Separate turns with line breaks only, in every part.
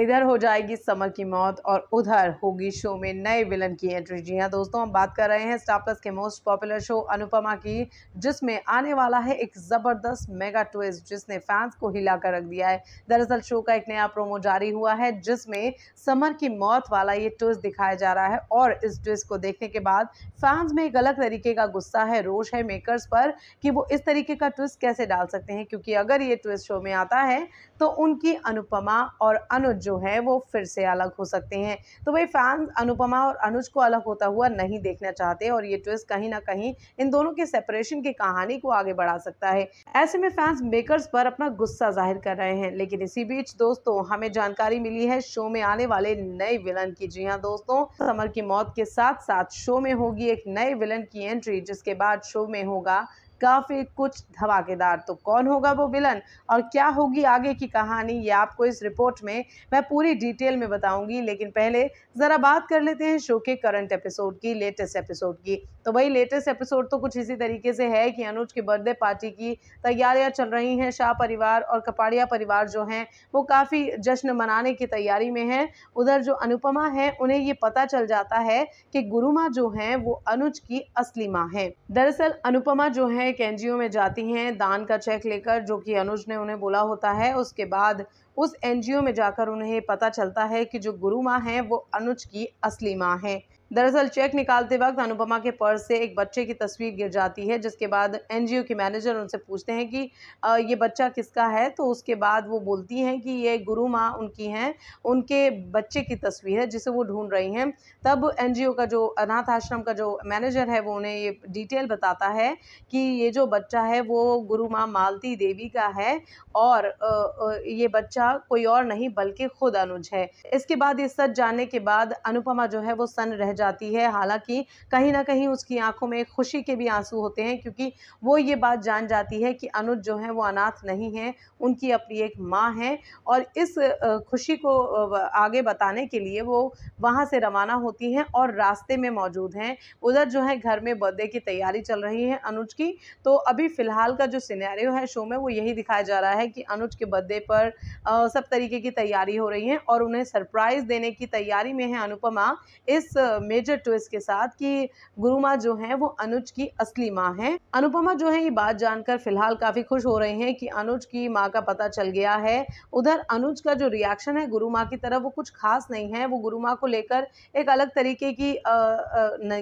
इधर हो जाएगी समर की मौत और उधर होगी शो में नए विलन की एंट्री जी हाँ दोस्तों हम बात कर रहे हैं स्टार प्लस के मोस्ट पॉपुलर शो अनुपमा की जिसमें आने वाला है एक ज़बरदस्त मेगा ट्विस्ट जिसने फैंस को हिला कर रख दिया है दरअसल शो का एक नया प्रोमो जारी हुआ है जिसमें समर की मौत वाला ये ट्विस्ट दिखाया जा रहा है और इस ट्विस्ट को देखने के बाद फैंस में एक अलग तरीके का गुस्सा है रोष है मेकर्स पर कि वो इस तरीके का ट्विस्ट कैसे डाल सकते हैं क्योंकि अगर ये ट्विस्ट शो में आता है तो उनकी अनुपमा और अनुज जो है वो फिर से अलग हो सकते हैं तो भाई फैंस अनुपमा और अनुज को अलग होता हुआ नहीं देखना चाहते और ये ट्विस्ट कहीं ना कहीं इन दोनों के सेपरेशन की कहानी को आगे बढ़ा सकता है ऐसे में फैंस मेकर्स पर अपना गुस्सा जाहिर कर रहे हैं लेकिन इसी बीच दोस्तों हमें जानकारी मिली है शो में आने वाले नए विलन की जी हाँ दोस्तों समर की मौत के साथ साथ शो में होगी एक नए विलन की एंट्री जिसके बाद शो में होगा काफ़ी कुछ धमाकेदार तो कौन होगा वो विलन और क्या होगी आगे की कहानी ये आपको इस रिपोर्ट में मैं पूरी डिटेल में बताऊंगी लेकिन पहले ज़रा बात कर लेते हैं शो के करंट एपिसोड की लेटेस्ट एपिसोड की तो भाई लेटेस्ट एपिसोड तो कुछ इसी तरीके से है कि अनुज की बर्थडे पार्टी की तैयारियां चल रही हैं शाह परिवार और कपाड़िया परिवार जो हैं वो काफ़ी जश्न मनाने की तैयारी में हैं उधर जो अनुपमा है उन्हें ये पता चल जाता है कि गुरु माँ जो हैं वो अनुज की असली माँ हैं दरअसल अनुपमा जो है एक एनजीओ में जाती हैं दान का चेक लेकर जो कि अनुज ने उन्हें बोला होता है उसके बाद उस एनजीओ में जाकर उन्हें पता चलता है कि जो गुरु माँ हैं वो अनुज की असली माँ हैं दरअसल चेक निकालते वक्त अनुपमा के पर्स से एक बच्चे की तस्वीर गिर जाती है जिसके बाद एनजीओ के मैनेजर उनसे पूछते हैं कि ये बच्चा किसका है तो उसके बाद वो बोलती हैं कि ये गुरु माँ उनकी हैं उनके बच्चे की तस्वीर है जिसे वो ढूंढ रही हैं तब एनजीओ का जो अनाथ आश्रम का जो मैनेजर है वो उन्हें ये डिटेल बताता है कि ये जो बच्चा है वो गुरु माँ मालती देवी का है और ये बच्चा कोई और नहीं बल्कि खुद अनुज है इसके बाद ये सच जानने के बाद अनुपमा जो है वो सन रह जाती है हालांकि कहीं ना कहीं उसकी आंखों में खुशी के भी आंसू होते हैं क्योंकि वो ये बात जान जाती है कि अनुज जो है वो अनाथ नहीं है उनकी अपनी एक माँ है और इस खुशी को आगे बताने के लिए वो वहाँ से रवाना होती हैं और रास्ते में मौजूद हैं उधर जो है घर में बर्थडे की तैयारी चल रही है अनुज की तो अभी फ़िलहाल का जो सिनेरियो है शो में वो यही दिखाया जा रहा है कि अनुज के बर्थडे पर आ, सब तरीके की तैयारी हो रही है और उन्हें सरप्राइज़ देने की तैयारी में है अनुपमा इस मेजर ट्विस्ट के साथ कि गुरु माँ जो हैं वो अनुज की असली माँ हैं अनुपमा जो है ये बात जानकर फिलहाल काफ़ी खुश हो रहे हैं कि अनुज की माँ का पता चल गया है उधर अनुज का जो रिएक्शन है गुरु माँ की तरफ वो कुछ खास नहीं है वो गुरु माँ को लेकर एक अलग तरीके की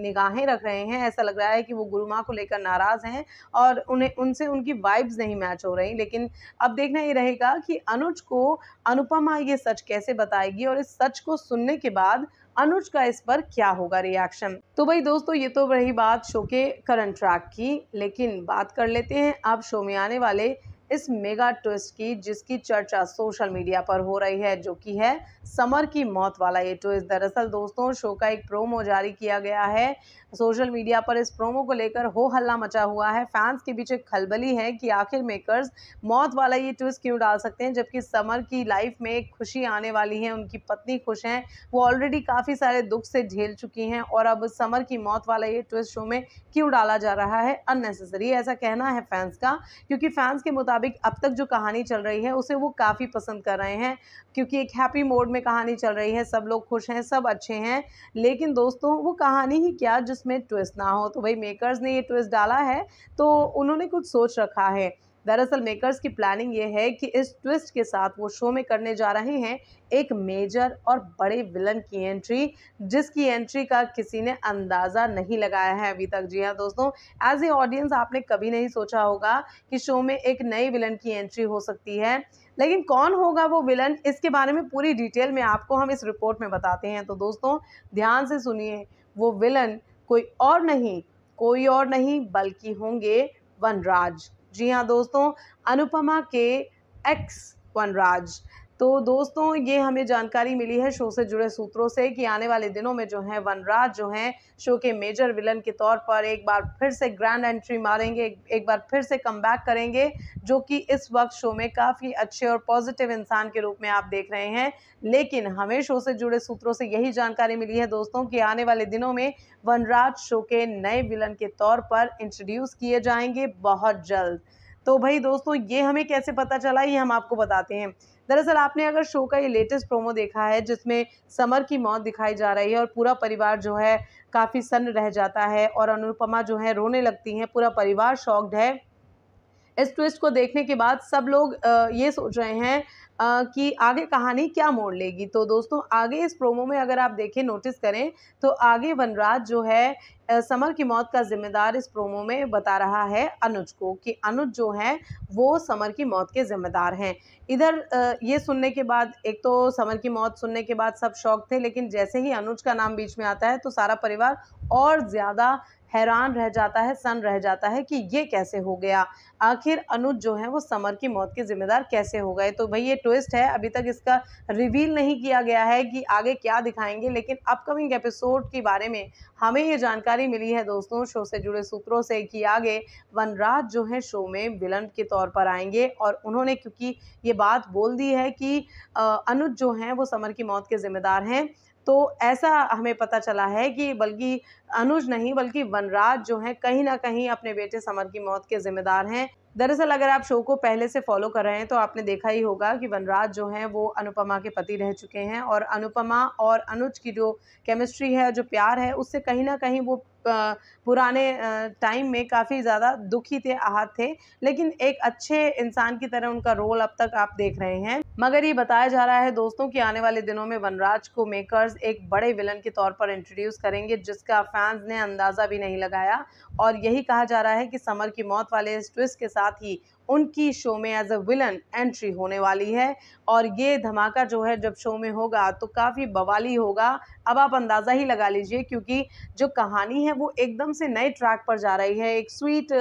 निगाहें रख रहे हैं ऐसा लग रहा है कि वो गुरु माँ को लेकर नाराज़ हैं और उन्हें उनसे उनकी वाइब्स नहीं मैच हो रही लेकिन अब देखना ये रहेगा कि अनुज को अनुपमा ये सच कैसे बताएगी और इस सच को सुनने के बाद अनुज का इस पर क्या होगा रिएक्शन तो भाई दोस्तों ये तो रही बात शो के करंट ट्रैक की लेकिन बात कर लेते हैं अब शो में आने वाले इस मेगा ट्विस्ट की जिसकी चर्चा सोशल मीडिया पर हो रही है जो कि है समर की मौत वाला ये ट्विस्ट दरअसल दोस्तों शो का एक प्रोमो जारी किया गया है सोशल मीडिया पर इस प्रोमो को लेकर हो हल्ला मचा हुआ है फैंस के बीच एक खलबली है कि आखिर मेकर्स मौत वाला ये ट्विस्ट क्यों डाल सकते हैं जबकि समर की लाइफ में एक खुशी आने वाली है उनकी पत्नी खुश हैं वो ऑलरेडी काफ़ी सारे दुख से झेल चुकी हैं और अब समर की मौत वाला ये ट्विस्ट शो में क्यों डाला जा रहा है अननेसेसरी ऐसा कहना है फैंस का क्योंकि फैंस के मुताबिक मुताबिक अब तक जो कहानी चल रही है उसे वो काफ़ी पसंद कर रहे हैं क्योंकि एक हैप्पी मोड में कहानी चल रही है सब लोग खुश हैं सब अच्छे हैं लेकिन दोस्तों वो कहानी ही क्या जिसमें ट्विस्ट ना हो तो भाई मेकर्स ने ये ट्विस्ट डाला है तो उन्होंने कुछ सोच रखा है दरअसल मेकर्स की प्लानिंग ये है कि इस ट्विस्ट के साथ वो शो में करने जा रहे हैं एक मेजर और बड़े विलन की एंट्री जिसकी एंट्री का किसी ने अंदाज़ा नहीं लगाया है अभी तक जी हाँ दोस्तों एज ए ऑडियंस आपने कभी नहीं सोचा होगा कि शो में एक नई विलन की एंट्री हो सकती है लेकिन कौन होगा वो विलन इसके बारे में पूरी डिटेल में आपको हम इस रिपोर्ट में बताते हैं तो दोस्तों ध्यान से सुनिए वो विलन कोई और नहीं कोई और नहीं बल्कि होंगे वनराज जी हाँ दोस्तों अनुपमा के एक्स वनराज तो दोस्तों ये हमें जानकारी मिली है शो से जुड़े सूत्रों से कि आने वाले दिनों में जो है वनराज जो है शो के मेजर विलन के तौर पर एक बार फिर से ग्रैंड एंट्री मारेंगे एक बार फिर से कम करेंगे जो कि इस वक्त शो में काफ़ी अच्छे और पॉजिटिव इंसान के रूप में आप देख रहे हैं लेकिन हमें शो से जुड़े सूत्रों से यही जानकारी मिली है दोस्तों कि आने वाले दिनों में वनराज शो के नए विलन के तौर पर इंट्रोड्यूस किए जाएंगे बहुत जल्द तो भाई दोस्तों ये हमें कैसे पता चला ये हम आपको बताते हैं दरअसल आपने अगर शो का ये लेटेस्ट प्रोमो देखा है जिसमें समर की मौत दिखाई जा रही है और पूरा परिवार जो है काफ़ी सन्न रह जाता है और अनुपमा जो है रोने लगती हैं पूरा परिवार शॉक्ड है इस ट्विस्ट को देखने के बाद सब लोग ये सोच रहे हैं कि आगे कहानी क्या मोड़ लेगी तो दोस्तों आगे इस प्रोमो में अगर आप देखें नोटिस करें तो आगे वनराज जो है समर की मौत का जिम्मेदार इस प्रोमो में बता रहा है अनुज को कि अनुज जो है वो समर की मौत के जिम्मेदार हैं इधर ये सुनने के बाद एक तो समर की मौत सुनने के बाद सब शौक थे लेकिन जैसे ही अनुज का नाम बीच में आता है तो सारा परिवार और ज़्यादा हैरान रह जाता है सन रह जाता है कि ये कैसे हो गया आखिर अनुज जो है वो समर की मौत के जिम्मेदार कैसे हो गए तो भाई ये ट्विस्ट है अभी तक इसका रिवील नहीं किया गया है कि आगे क्या दिखाएंगे लेकिन अपकमिंग एपिसोड के बारे में हमें ये जानकारी जानकारी मिली है दोस्तों शो से जुड़े सूत्रों से कि आगे वनराज जो है शो में विलन के तौर पर आएंगे और उन्होंने क्योंकि ये बात बोल दी है कि अनुज जो हैं वो समर की मौत के जिम्मेदार हैं तो ऐसा हमें पता चला है कि बल्कि अनुज नहीं बल्कि वनराज जो हैं कहीं ना कहीं अपने बेटे समर की मौत के जिम्मेदार हैं दरअसल अगर आप शो को पहले से फॉलो कर रहे हैं तो आपने देखा ही होगा कि वनराज जो हैं वो अनुपमा के पति रह चुके हैं और अनुपमा और अनुज की जो केमिस्ट्री है जो प्यार है उससे कहीं ना कहीं वो पुराने टाइम में काफ़ी ज़्यादा दुखी थे आहत थे लेकिन एक अच्छे इंसान की तरह उनका रोल अब तक आप देख रहे हैं मगर ये बताया जा रहा है दोस्तों कि आने वाले दिनों में वनराज को मेकर्स एक बड़े विलन के तौर पर इंट्रोड्यूस करेंगे जिसका फैंस ने अंदाज़ा भी नहीं लगाया और यही कहा जा रहा है कि समर की मौत वाले इस ट्विस्ट के साथ ही उनकी शो में एज अ विलन एंट्री होने वाली है और ये धमाका जो है जब शो में होगा तो काफ़ी बवाली होगा अब आप अंदाज़ा ही लगा लीजिए क्योंकि जो कहानी है वो एकदम से नए ट्रैक पर जा रही है एक स्वीट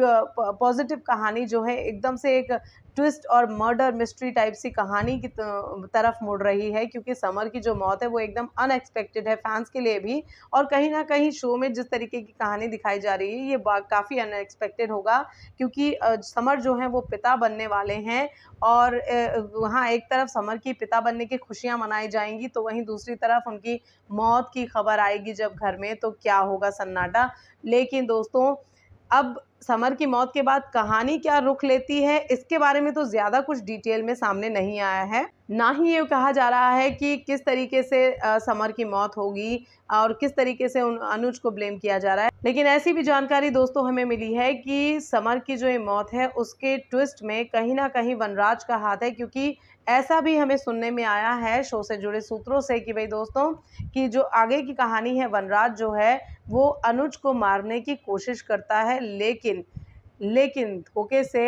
पॉजिटिव कहानी जो है एकदम से एक ट्विस्ट और मर्डर मिस्ट्री टाइप सी कहानी की तरफ मुड़ रही है क्योंकि समर की जो मौत है वो एकदम अनएक्सपेक्टेड है फैंस के लिए भी और कहीं ना कहीं शो में जिस तरीके की कहानी दिखाई जा रही है ये काफ़ी अनएक्सपेक्टेड होगा क्योंकि समर जो हैं वो पिता बनने वाले हैं और वहाँ एक तरफ समर की पिता बनने की खुशियाँ मनाई जाएंगी तो वहीं दूसरी तरफ उनकी मौत की खबर आएगी जब घर में तो क्या होगा सन्नाटा लेकिन दोस्तों अब समर की मौत के बाद कहानी क्या रुख लेती है इसके बारे में तो ज़्यादा कुछ डिटेल में सामने नहीं आया है ना ही ये कहा जा रहा है कि किस तरीके से आ, समर की मौत होगी और किस तरीके से उन अनुज को ब्लेम किया जा रहा है लेकिन ऐसी भी जानकारी दोस्तों हमें मिली है कि समर की जो ये मौत है उसके ट्विस्ट में कहीं ना कहीं वनराज का हाथ है क्योंकि ऐसा भी हमें सुनने में आया है शो से जुड़े सूत्रों से कि भाई दोस्तों कि जो आगे की कहानी है वनराज जो है वो अनुज को मारने की कोशिश करता है लेकिन लेकिन धोखे से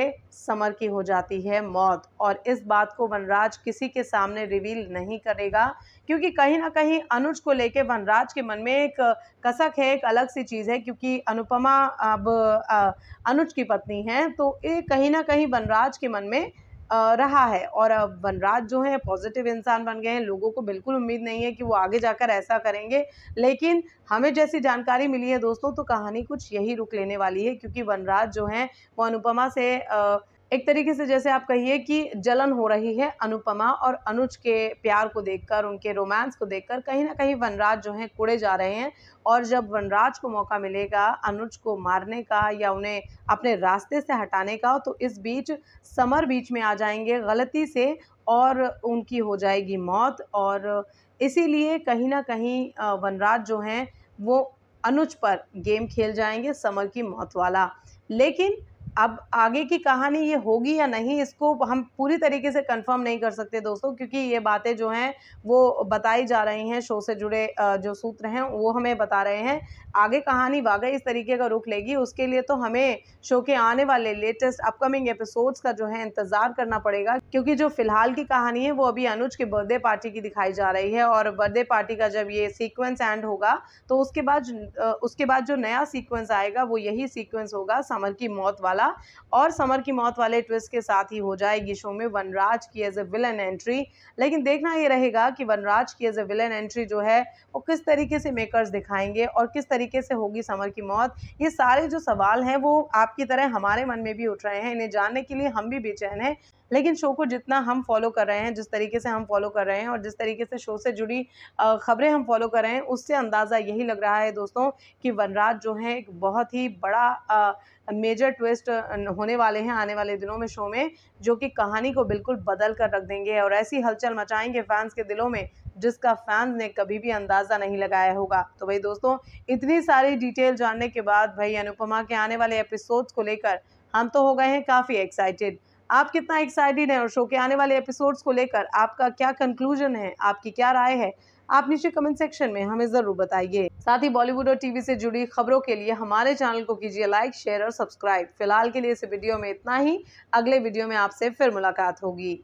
समर की हो जाती है मौत और इस बात को वनराज किसी के सामने रिवील नहीं करेगा क्योंकि कहीं ना कहीं अनुज को लेके वनराज के मन में एक कसक है एक अलग सी चीज़ है क्योंकि अनुपमा अब अनुज की पत्नी है तो ये कहीं ना कहीं वनराज के मन में रहा है और अब वनराज जो है पॉजिटिव इंसान बन गए हैं लोगों को बिल्कुल उम्मीद नहीं है कि वो आगे जाकर ऐसा करेंगे लेकिन हमें जैसी जानकारी मिली है दोस्तों तो कहानी कुछ यही रुक लेने वाली है क्योंकि वनराज जो हैं वो अनुपमा से आ, एक तरीके से जैसे आप कहिए कि जलन हो रही है अनुपमा और अनुज के प्यार को देखकर उनके रोमांस को देखकर कहीं ना कहीं वनराज जो हैं कुड़े जा रहे हैं और जब वनराज को मौका मिलेगा अनुज को मारने का या उन्हें अपने रास्ते से हटाने का तो इस बीच समर बीच में आ जाएंगे गलती से और उनकी हो जाएगी मौत और इसीलिए कहीं ना कहीं वनराज जो हैं वो अनुज पर गेम खेल जाएंगे समर की मौत वाला लेकिन अब आगे की कहानी ये होगी या नहीं इसको हम पूरी तरीके से कंफर्म नहीं कर सकते दोस्तों क्योंकि ये बातें जो हैं वो बताई जा रही हैं शो से जुड़े जो सूत्र हैं वो हमें बता रहे हैं आगे कहानी वाकई इस तरीके का रुख लेगी उसके लिए तो हमें शो के आने वाले लेटेस्ट अपकमिंग एपिसोड्स का जो है इंतज़ार करना पड़ेगा क्योंकि जो फिलहाल की कहानी है वो अभी अनुज के बर्थडे पार्टी की दिखाई जा रही है और बर्थडे पार्टी का जब ये सीक्वेंस एंड होगा तो उसके बाद उसके बाद जो नया सीक्वेंस आएगा वो यही सीक्वेंस होगा समर की मौत वाला किया और समर की मौत वाले ट्विस्ट के साथ ही हो जाएगी शो में वनराज की एज ए विलन एंट्री लेकिन देखना ये रहेगा कि वनराज की एज ए विलन एंट्री जो है वो किस तरीके से मेकर्स दिखाएंगे और किस तरीके से होगी समर की मौत ये सारे जो सवाल हैं वो आपकी तरह हमारे मन में भी उठ रहे हैं इन्हें जानने के लिए हम भी बेचैन हैं लेकिन शो को जितना हम फॉलो कर रहे हैं जिस तरीके से हम फॉलो कर रहे हैं और जिस तरीके से शो से जुड़ी ख़बरें हम फॉलो कर रहे हैं उससे अंदाज़ा यही लग रहा है दोस्तों कि वनराज जो है एक बहुत ही बड़ा आ, मेजर ट्विस्ट होने वाले हैं आने वाले दिनों में शो में जो कि कहानी को बिल्कुल बदल कर रख देंगे और ऐसी हलचल मचाएंगे फैंस के दिलों में जिसका फैंस ने कभी भी अंदाज़ा नहीं लगाया होगा तो भाई दोस्तों इतनी सारी डिटेल जानने के बाद भाई अनुपमा के आने वाले एपिसोड्स को लेकर हम तो हो गए हैं काफ़ी एक्साइटेड आप कितना एक्साइटेड हैं और शो के आने वाले एपिसोड्स को लेकर आपका क्या कंक्लूजन है आपकी क्या राय है आप नीचे कमेंट सेक्शन में हमें ज़रूर बताइए साथ ही बॉलीवुड और टीवी से जुड़ी खबरों के लिए हमारे चैनल को कीजिए लाइक शेयर और सब्सक्राइब फिलहाल के लिए इस वीडियो में इतना ही अगले वीडियो में आपसे फिर मुलाकात होगी